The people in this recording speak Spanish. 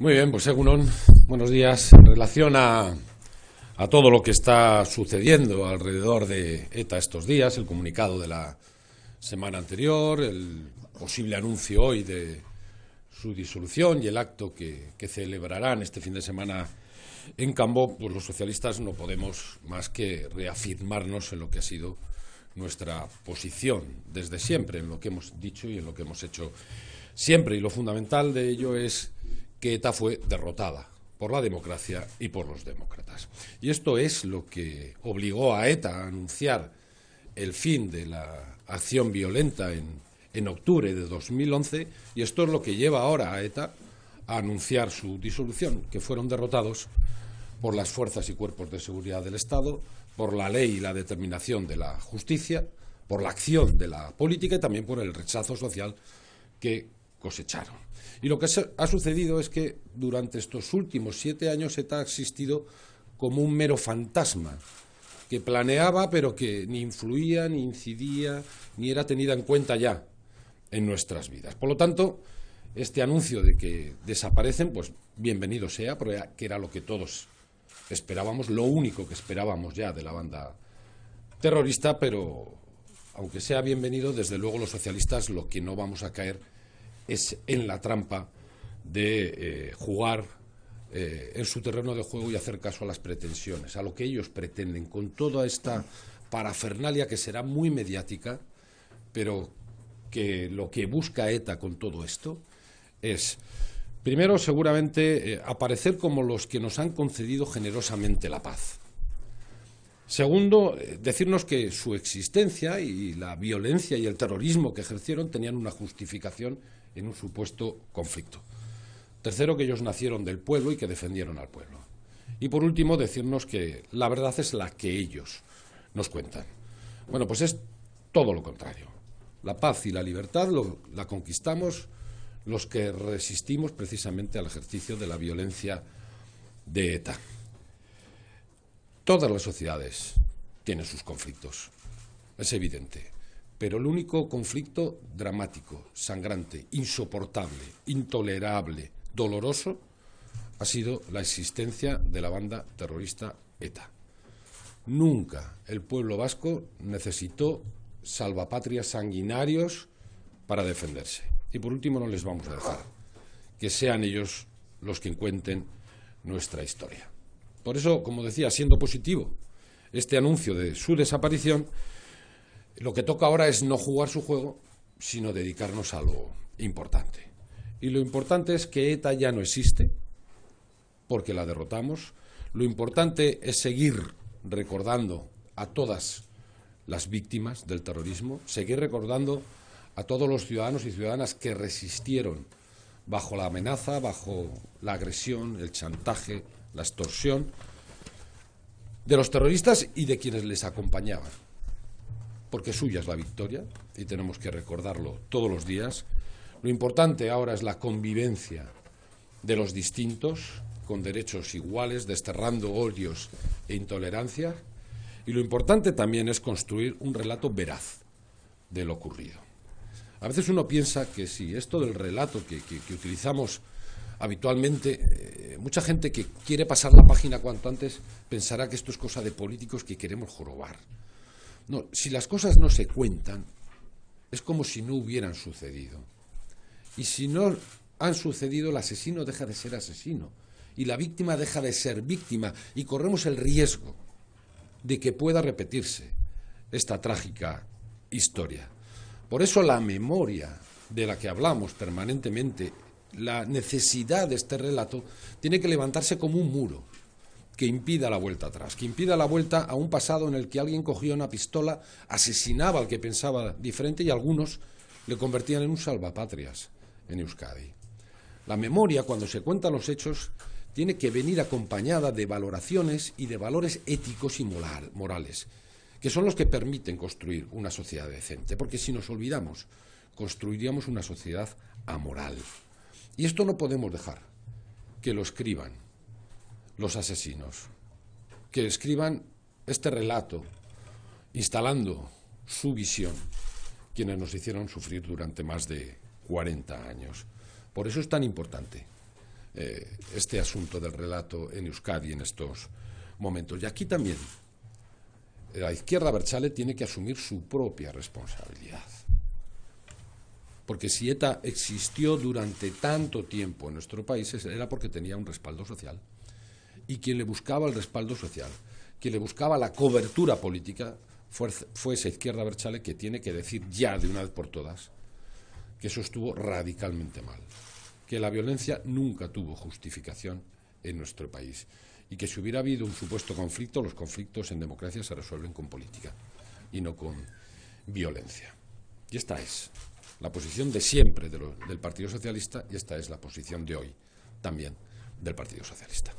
Muy bien, pues Egunon, buenos días. En relación a, todo lo que está sucediendo alrededor de ETA estos días, el comunicado de la semana anterior, el posible anuncio hoy de su disolución y el acto que, que celebrarán este fin de semana en Cambo, pues los socialistas no podemos más que reafirmarnos en lo que ha sido nuestra posición desde siempre, en lo que hemos dicho y en lo que hemos hecho siempre. Y lo fundamental de ello es que ETA fue derrotada por la democracia y por los demócratas. Y esto es lo que obligó a ETA a anunciar el fin de la acción violenta en, octubre de 2011 y esto es lo que lleva ahora a ETA a anunciar su disolución, que fueron derrotados por las fuerzas y cuerpos de seguridad del Estado, por la ley y la determinación de la justicia, por la acción de la política y también por el rechazo social que cosecharon. Y lo que ha sucedido es que durante estos últimos siete años ETA ha existido como un mero fantasma que planeaba pero que ni influía, ni incidía, ni era tenida en cuenta ya en nuestras vidas. Por lo tanto, este anuncio de que desaparecen, pues bienvenido sea, porque era lo que todos esperábamos, lo único que esperábamos ya de la banda terrorista, pero aunque sea bienvenido, desde luego los socialistas lo que no vamos a caer es en la trampa de eh, jugar eh, en su terreno de juego y hacer caso a las pretensiones, a lo que ellos pretenden, con toda esta parafernalia que será muy mediática, pero que lo que busca ETA con todo esto es, primero, seguramente, eh, aparecer como los que nos han concedido generosamente la paz. Segundo, decirnos que su existencia y la violencia y el terrorismo que ejercieron tenían una justificación en un supuesto conflicto. Tercero, que ellos nacieron del pueblo y que defendieron al pueblo. Y por último, decirnos que la verdad es la que ellos nos cuentan. Bueno, pues es todo lo contrario. La paz y la libertad la conquistamos los que resistimos precisamente al ejercicio de la violencia de ETA. Todas las sociedades tienen sus conflictos, es evidente. Pero el único conflicto dramático, sangrante, insoportable, intolerable, doloroso, ha sido la existencia de la banda terrorista ETA. Nunca el pueblo vasco necesitó salvapatrias sanguinarios para defenderse. Y por último no les vamos a dejar que sean ellos los que cuenten nuestra historia. Por eso, como decía, siendo positivo este anuncio de su desaparición, lo que toca ahora es no jugar su juego, sino dedicarnos a lo importante. Y lo importante es que ETA ya no existe, porque la derrotamos. Lo importante es seguir recordando a todas las víctimas del terrorismo, seguir recordando a todos los ciudadanos y ciudadanas que resistieron bajo la amenaza, bajo la agresión, el chantaje, la extorsión de los terroristas y de quienes les acompañaban porque suya es la victoria y tenemos que recordarlo todos los días. Lo importante ahora es la convivencia de los distintos con derechos iguales, desterrando odios e intolerancia. Y lo importante también es construir un relato veraz de lo ocurrido. A veces uno piensa que si esto del relato que, utilizamos habitualmente, eh, mucha gente que quiere pasar la página cuanto antes pensará que esto es cosa de políticos que queremos jorobar. No, si las cosas no se cuentan, es como si no hubieran sucedido. Y si no han sucedido, el asesino deja de ser asesino y la víctima deja de ser víctima y corremos el riesgo de que pueda repetirse esta trágica historia. Por eso la memoria de la que hablamos permanentemente, la necesidad de este relato, tiene que levantarse como un muro que impida la vuelta atrás, que impida la vuelta a un pasado en el que alguien cogía una pistola, asesinaba al que pensaba diferente y algunos le convertían en un salvapatrias en Euskadi. La memoria, cuando se cuentan los hechos, tiene que venir acompañada de valoraciones y de valores éticos y morales, que son los que permiten construir una sociedad decente, porque si nos olvidamos, construiríamos una sociedad amoral. Y esto no podemos dejar que lo escriban los asesinos, que escriban este relato, instalando su visión, quienes nos hicieron sufrir durante más de 40 años. Por eso es tan importante eh, este asunto del relato en Euskadi en estos momentos. Y aquí también la izquierda Berchale tiene que asumir su propia responsabilidad. Porque si ETA existió durante tanto tiempo en nuestro país era porque tenía un respaldo social y quien le buscaba el respaldo social, quien le buscaba la cobertura política, fue, esa izquierda Berchale que tiene que decir ya de una vez por todas que eso estuvo radicalmente mal, que la violencia nunca tuvo justificación en nuestro país y que si hubiera habido un supuesto conflicto, los conflictos en democracia se resuelven con política y no con violencia. Y esta es la posición de siempre del Partido Socialista y esta es la posición de hoy también del Partido Socialista.